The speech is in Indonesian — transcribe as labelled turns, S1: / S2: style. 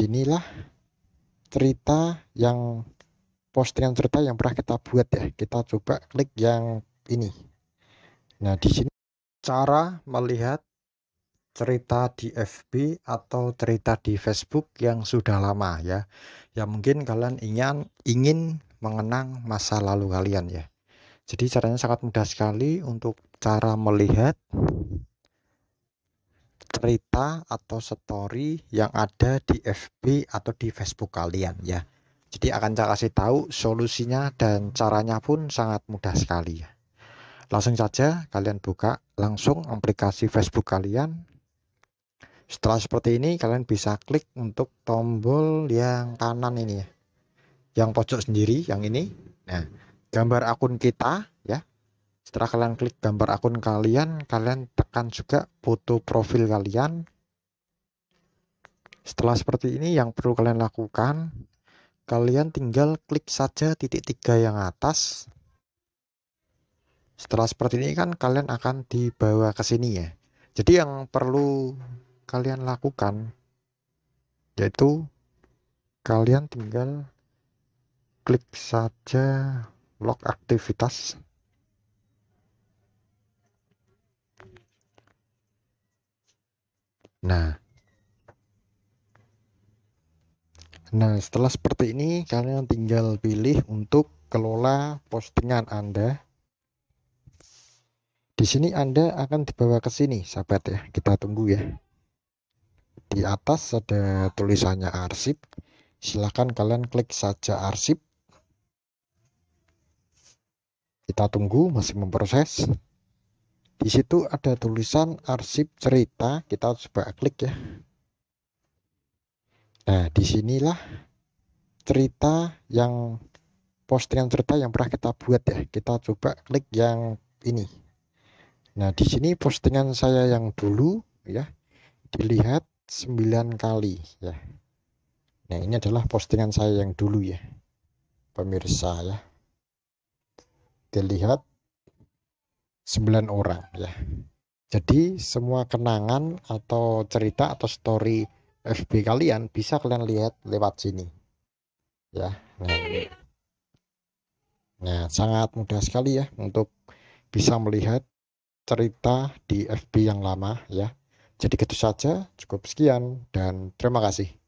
S1: Inilah cerita yang postingan cerita yang pernah kita buat ya. Kita coba klik yang ini. Nah, di sini cara melihat cerita di FB atau cerita di Facebook yang sudah lama ya. Ya mungkin kalian ingin ingin mengenang masa lalu kalian ya. Jadi caranya sangat mudah sekali untuk cara melihat cerita atau story yang ada di FB atau di Facebook kalian ya. Jadi akan saya kasih tahu solusinya dan caranya pun sangat mudah sekali ya. Langsung saja kalian buka langsung aplikasi Facebook kalian. Setelah seperti ini kalian bisa klik untuk tombol yang kanan ini ya. Yang pojok sendiri yang ini. Nah, gambar akun kita setelah kalian klik gambar akun kalian kalian tekan juga foto profil kalian setelah seperti ini yang perlu kalian lakukan kalian tinggal klik saja titik tiga yang atas setelah seperti ini kan kalian akan dibawa ke sini ya jadi yang perlu kalian lakukan yaitu kalian tinggal klik saja log aktivitas Nah, nah setelah seperti ini kalian tinggal pilih untuk kelola postingan Anda. Di sini Anda akan dibawa ke sini, sahabat ya. Kita tunggu ya. Di atas ada tulisannya arsip. Silahkan kalian klik saja arsip. Kita tunggu masih memproses. Di situ ada tulisan arsip cerita, kita coba klik ya. Nah, disinilah cerita yang postingan cerita yang pernah kita buat ya. Kita coba klik yang ini. Nah, di sini postingan saya yang dulu ya dilihat 9 kali ya. Nah, ini adalah postingan saya yang dulu ya. Pemirsa ya. Dilihat 9 orang ya. Jadi semua kenangan atau cerita atau story FB kalian bisa kalian lihat lewat sini. Ya. Nah, nah sangat mudah sekali ya untuk bisa melihat cerita di FB yang lama ya. Jadi gitu saja, cukup sekian dan terima kasih.